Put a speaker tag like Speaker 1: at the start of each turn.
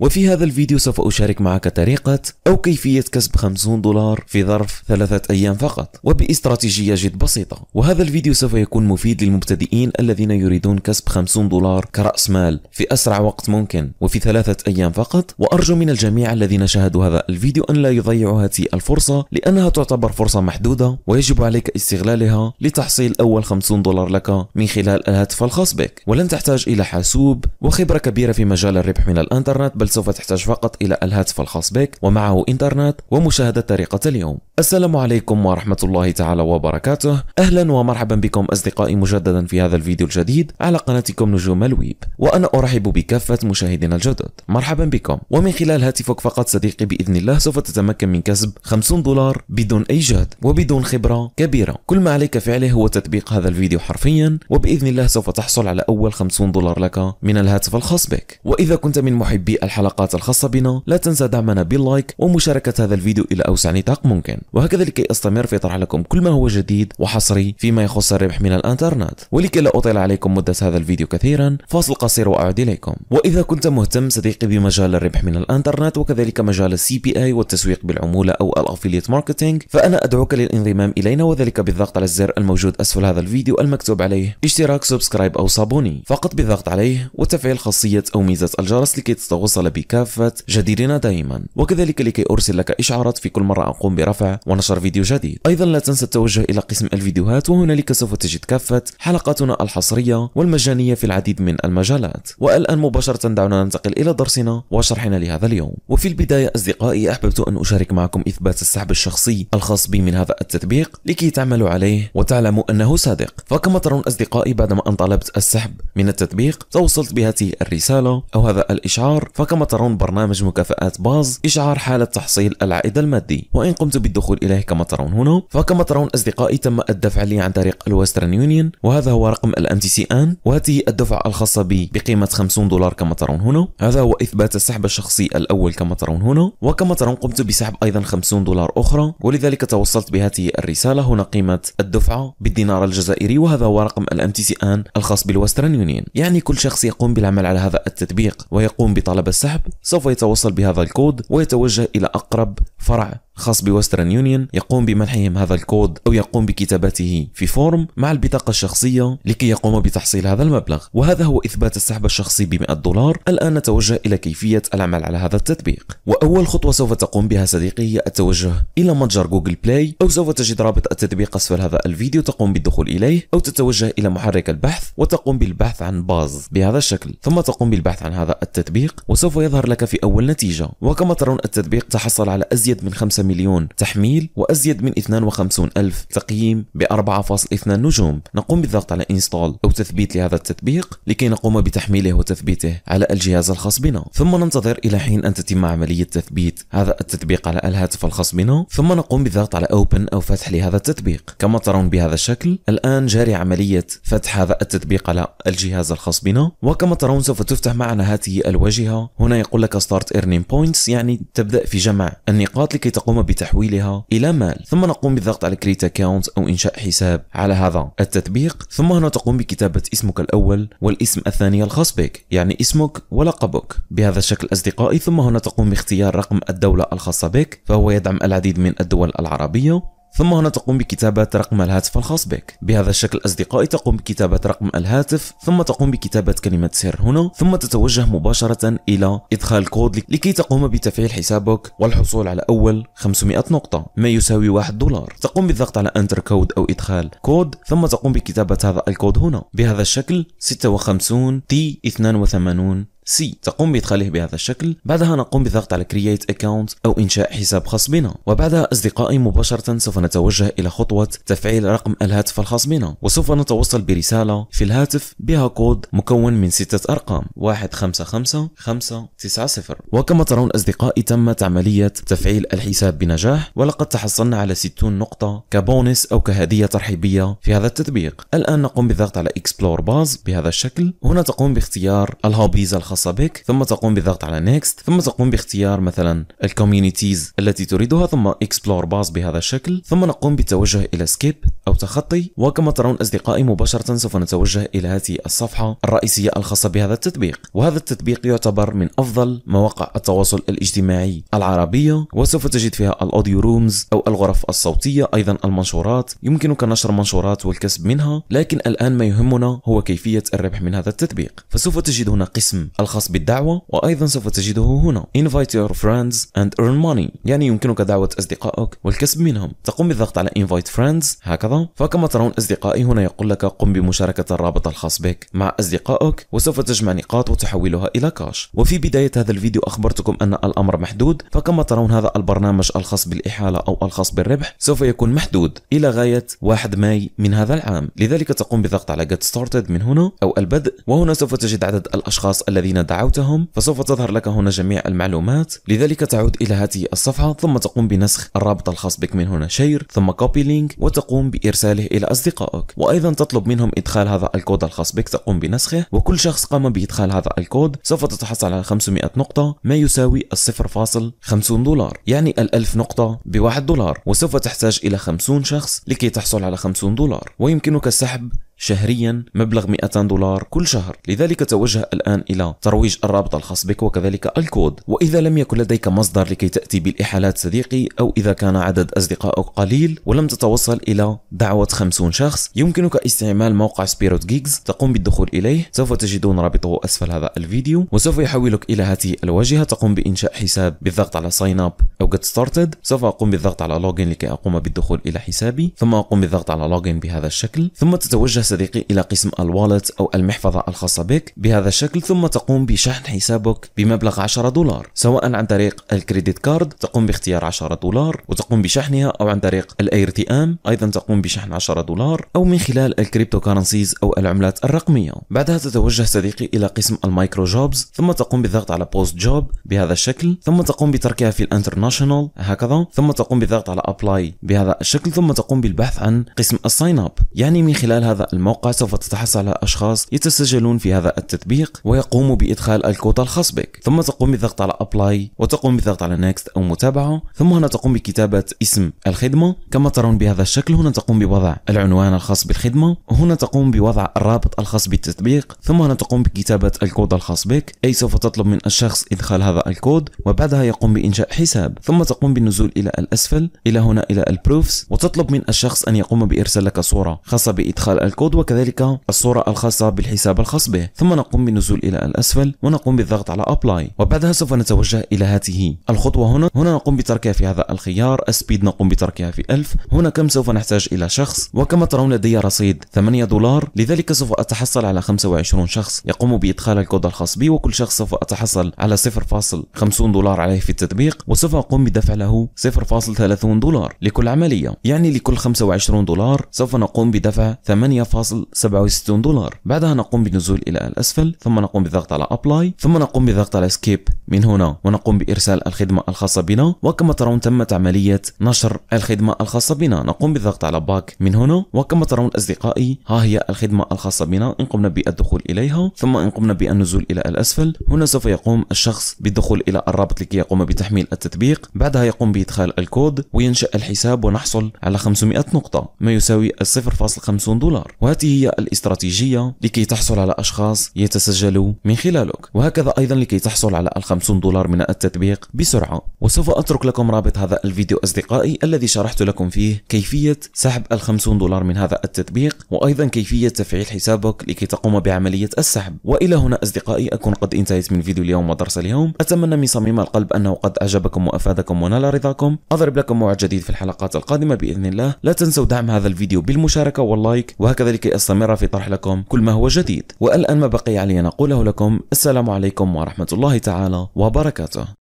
Speaker 1: وفي هذا الفيديو سوف أشارك معك طريقة أو كيفية كسب 50 دولار في ظرف ثلاثة أيام فقط وباستراتيجية جد بسيطة وهذا الفيديو سوف يكون مفيد للمبتدئين الذين يريدون كسب 50 دولار كرأس مال في أسرع وقت ممكن وفي ثلاثة أيام فقط وأرجو من الجميع الذين شاهدوا هذا الفيديو أن لا يضيعوا هذه الفرصة لأنها تعتبر فرصة محدودة ويجب عليك استغلالها لتحصيل أول 50 دولار لك من خلال الهاتف الخاص بك ولن تحتاج إلى حاسوب وخبرة كبيرة في مجال الربح من الإنترنت بل سوف تحتاج فقط إلى الهاتف الخاص بك ومعه إنترنت ومشاهدة طريقة اليوم السلام عليكم ورحمة الله تعالى وبركاته أهلا ومرحبا بكم أصدقائي مجددا في هذا الفيديو الجديد على قناتكم نجوم الويب وأنا أرحب بكافة مشاهدينا الجدد مرحبا بكم ومن خلال هاتفك فقط صديقي بإذن الله سوف تتمكن من كسب 50 دولار بدون أي جهد وبدون خبرة كبيرة كل ما عليك فعله هو تطبيق هذا الفيديو حرفيا وبإذن الله سوف تحصل على أول 50 دولار لك من الهاتف الخاص بك وإذا كنت من محبي الحلقة الحلقات الخاصة بنا لا تنسى دعمنا باللايك ومشاركة هذا الفيديو إلى أوسع نطاق ممكن وهكذا لكي أستمر في طرح لكم كل ما هو جديد وحصري فيما يخص الربح من الإنترنت ولكي لا أطيل عليكم مدة هذا الفيديو كثيرا فاصل قصير وأعود إليكم وإذا كنت مهتم صديقي بمجال الربح من الإنترنت وكذلك مجال السي بي اي والتسويق بالعمولة أو الأفيليت ماركتينج فأنا أدعوك للانضمام إلينا وذلك بالضغط على الزر الموجود أسفل هذا الفيديو المكتوب عليه اشتراك سبسكرايب أو صابوني فقط بالضغط عليه وتفعيل خاصية أو ميزة الجرس لكي تتوصل بكافة جديرنا دائما وكذلك لكي أرسل لك إشعارات في كل مرة أقوم برفع ونشر فيديو جديد أيضا لا تنسى التوجه إلى قسم الفيديوهات وهنالك سوف تجد كافة حلقاتنا الحصرية والمجانية في العديد من المجالات والآن مباشرة دعونا ننتقل إلى درسنا وشرحنا لهذا اليوم وفي البداية أصدقائي أحببت أن أشارك معكم إثبات السحب الشخصي الخاص بي من هذا التطبيق لكي تعملوا عليه وتعلموا أنه صادق فكما ترون أصدقائي بعدما أن طلبت السحب من التطبيق توصلت بهذه الرسالة أو هذا الإشعار فكما كما ترون برنامج مكافآت باز إشعار حالة تحصيل العائد المادي وإن قمت بالدخول إليه كما ترون هنا فكما ترون أصدقائي تم الدفع لي عن طريق الويسترن يونيون وهذا هو رقم الام تي سي ان وهذه الدفعة الخاصة بي بقيمة 50 دولار كما ترون هنا هذا هو إثبات السحب الشخصي الأول كما ترون هنا وكما ترون قمت بسحب أيضا 50 دولار أخرى ولذلك توصلت بهذه الرسالة هنا قيمة الدفعة بالدينار الجزائري وهذا هو رقم الام تي سي ان الخاص بالويسترن يونيون يعني كل شخص يقوم بالعمل على هذا التطبيق ويقوم بطلب السحب السحب سوف يتوصل بهذا الكود ويتوجه إلى أقرب فرع خاص بوسترن يونيون يقوم بمنحهم هذا الكود أو يقوم بكتابته في فورم مع البطاقة الشخصية لكي يقوم بتحصيل هذا المبلغ وهذا هو إثبات السحب الشخصي ب 100 دولار الآن نتوجه إلى كيفية العمل على هذا التطبيق وأول خطوة سوف تقوم بها صديقي هي التوجه إلى متجر جوجل بلاي أو سوف تجد رابط التطبيق أسفل هذا الفيديو تقوم بالدخول إليه أو تتوجه إلى محرك البحث وتقوم بالبحث عن باز بهذا الشكل ثم تقوم بالبحث عن هذا التطبيق وسوف يظهر لك في أول نتيجة وكما ترون التطبيق تحصل على أزيد من 5 مليون تحميل وأزيد من 52 ألف تقييم ب 4.2 نجوم نقوم بالضغط على انستال أو تثبيت لهذا التطبيق لكي نقوم بتحميله وتثبيته على الجهاز الخاص بنا ثم ننتظر إلى حين أن تتم عملية تثبيت هذا التطبيق على الهاتف الخاص بنا ثم نقوم بالضغط على أوبن أو فتح لهذا التطبيق كما ترون بهذا الشكل الآن جاري عملية فتح هذا التطبيق على الجهاز الخاص بنا وكما ترون سوف تفتح معنا هذه الواجهة هنا يقول لك ستارت ايرنينج بوينتس يعني تبدأ في جمع النقاط لكي تقوم بتحويلها إلى مال ثم نقوم بالضغط على كريت أكاونت أو إنشاء حساب على هذا التطبيق ثم هنا تقوم بكتابة اسمك الأول والاسم الثاني الخاص بك يعني اسمك ولقبك بهذا الشكل أصدقائي ثم هنا تقوم باختيار رقم الدولة الخاصة بك فهو يدعم العديد من الدول العربية ثم هنا تقوم بكتابة رقم الهاتف الخاص بك بهذا الشكل أصدقائي تقوم بكتابة رقم الهاتف ثم تقوم بكتابة كلمة سر هنا ثم تتوجه مباشرة إلى إدخال كود لكي تقوم بتفعيل حسابك والحصول على أول 500 نقطة ما يساوي 1 دولار تقوم بالضغط على أنتر كود أو إدخال كود ثم تقوم بكتابة هذا الكود هنا بهذا الشكل 56 تي 82 سي تقوم بإدخاله بهذا الشكل بعدها نقوم بالضغط على كرييت اكونت أو إنشاء حساب خاص بنا وبعدها أصدقائي مباشرة سوف نتوجه إلى خطوة تفعيل رقم الهاتف الخاص بنا وسوف نتوصل برسالة في الهاتف بها كود مكون من ستة أرقام 155590 وكما ترون أصدقائي تمت عملية تفعيل الحساب بنجاح ولقد تحصلنا على 60 نقطة كبونس أو كهدية ترحيبية في هذا التطبيق الآن نقوم بالضغط على اكسبلور باز بهذا الشكل هنا تقوم باختيار الهوبيز الخاص الخاصة بك ثم تقوم بالضغط على next ثم تقوم باختيار مثلا الكوميونيتيز التي تريدها ثم explore باص بهذا الشكل ثم نقوم بالتوجه الى skip او تخطي وكما ترون اصدقائي مباشرة سوف نتوجه الى هذه الصفحة الرئيسية الخاصة بهذا التطبيق وهذا التطبيق يعتبر من افضل مواقع التواصل الاجتماعي العربية وسوف تجد فيها الاوديو رومز او الغرف الصوتية ايضا المنشورات يمكنك نشر منشورات والكسب منها لكن الان ما يهمنا هو كيفية الربح من هذا التطبيق فسوف تجد هنا قسم الخاص بالدعوة وأيضا سوف تجده هنا invite your friends and earn money يعني يمكنك دعوة أصدقائك والكسب منهم تقوم بالضغط على invite friends هكذا فكما ترون أصدقائي هنا يقول لك قم بمشاركة الرابط الخاص بك مع أصدقائك وسوف تجمع نقاط وتحولها إلى كاش وفي بداية هذا الفيديو أخبرتكم أن الأمر محدود فكما ترون هذا البرنامج الخاص بالإحالة أو الخاص بالربح سوف يكون محدود إلى غاية 1 ماي من هذا العام لذلك تقوم بالضغط على get started من هنا أو البدء وهنا سوف تجد عدد الأشخاص الذين الذين دعوتهم فسوف تظهر لك هنا جميع المعلومات لذلك تعود إلى هذه الصفحة ثم تقوم بنسخ الرابط الخاص بك من هنا شير ثم كوبي لينك وتقوم بإرساله إلى أصدقائك وأيضا تطلب منهم إدخال هذا الكود الخاص بك تقوم بنسخه وكل شخص قام بإدخال هذا الكود سوف تتحصل على 500 نقطة ما يساوي 0.50 دولار يعني ال1000 نقطة بواحد دولار وسوف تحتاج إلى 50 شخص لكي تحصل على 50 دولار ويمكنك سحب شهريا مبلغ 200 دولار كل شهر لذلك توجه الآن إلى ترويج الرابط الخاص بك وكذلك الكود وإذا لم يكن لديك مصدر لكي تأتي بالإحالات صديقي أو إذا كان عدد أصدقائك قليل ولم تتوصل إلى دعوة 50 شخص يمكنك استعمال موقع سبيروت جيجز تقوم بالدخول إليه سوف تجدون رابطه أسفل هذا الفيديو وسوف يحولك إلى هذه الواجهة تقوم بإنشاء حساب بالضغط على ساين اب أو get started سوف أقوم بالضغط على لوجين لكي أقوم بالدخول إلى حسابي ثم أقوم بالضغط على لوجين بهذا الشكل ثم تتوجه صديقي إلى قسم الوالت أو المحفظة الخاصة بك بهذا الشكل ثم تقوم بشحن حسابك بمبلغ 10 دولار سواء عن طريق الكريدت كارد تقوم باختيار 10 دولار وتقوم بشحنها أو عن طريق الاي ار تي ام أيضا تقوم بشحن 10 دولار أو من خلال الكريبتو كارنسيز أو العملات الرقمية بعدها تتوجه صديقي إلى قسم المايكرو جوبز ثم تقوم بالضغط على بوست جوب بهذا الشكل ثم تقوم بتركها في الانترناشونال هكذا ثم تقوم بالضغط على ابلاي بهذا الشكل ثم تقوم بالبحث عن قسم الساين اب يعني من خلال هذا الموقع سوف تتحصل على أشخاص يتسجلون في هذا التطبيق ويقوموا بإدخال الكود الخاص بك ثم تقوم بالضغط على أبلاي وتقوم بالضغط على نيكست أو متابعة ثم هنا تقوم بكتابة اسم الخدمة كما ترون بهذا الشكل هنا تقوم بوضع العنوان الخاص بالخدمة وهنا تقوم بوضع الرابط الخاص بالتطبيق ثم هنا تقوم بكتابة الكود الخاص بك أي سوف تطلب من الشخص إدخال هذا الكود وبعدها يقوم بإنشاء حساب ثم تقوم بالنزول إلى الأسفل إلى هنا إلى البروفز وتطلب من الشخص أن يقوم بإرسال لك صورة خاصة بإدخال الكود الصعود وكذلك الصورة الخاصة بالحساب الخاص به ثم نقوم بالنزول إلى الأسفل ونقوم بالضغط على أبلاي وبعدها سوف نتوجه إلى هاته الخطوة هنا هنا نقوم بتركها في هذا الخيار السبيد نقوم بتركها في 1000 هنا كم سوف نحتاج إلى شخص وكما ترون لدي رصيد 8 دولار لذلك سوف أتحصل على 25 شخص يقوم بإدخال الكود الخاص بي وكل شخص سوف أتحصل على 0.50 دولار عليه في التطبيق وسوف أقوم بدفع له 0.30 دولار لكل عملية يعني لكل 25 دولار سوف نقوم بدفع 8 1.67 دولار بعدها نقوم بنزول إلى الأسفل ثم نقوم بالضغط على أبلاي ثم نقوم بالضغط على اسكيب من هنا ونقوم بإرسال الخدمة الخاصة بنا وكما ترون تمت عملية نشر الخدمة الخاصة بنا نقوم بالضغط على باك من هنا وكما ترون أصدقائي ها هي الخدمة الخاصة بنا إن قمنا بالدخول إليها ثم إن قمنا بالنزول إلى الأسفل هنا سوف يقوم الشخص بالدخول إلى الرابط لكي يقوم بتحميل التطبيق بعدها يقوم بإدخال الكود وينشأ الحساب ونحصل على 500 نقطة ما يساوي 0.50 دولار وهذه هي الاستراتيجية لكي تحصل على أشخاص يتسجلوا من خلالك وهكذا أيضا لكي تحصل على الخمسة 50 دولار من التطبيق بسرعة وسوف أترك لكم رابط هذا الفيديو أصدقائي الذي شرحت لكم فيه كيفية سحب ال 50 دولار من هذا التطبيق وأيضا كيفية تفعيل حسابك لكي تقوم بعملية السحب وإلى هنا أصدقائي أكون قد انتهيت من فيديو اليوم ودرس اليوم أتمنى من صميم القلب أنه قد أعجبكم وأفادكم ونال رضاكم أضرب لكم موعد جديد في الحلقات القادمة بإذن الله لا تنسوا دعم هذا الفيديو بالمشاركة واللايك وهكذا لكي أستمر في طرح لكم كل ما هو جديد والآن ما بقي علي أن أقوله لكم السلام عليكم ورحمة الله تعالى وبركاته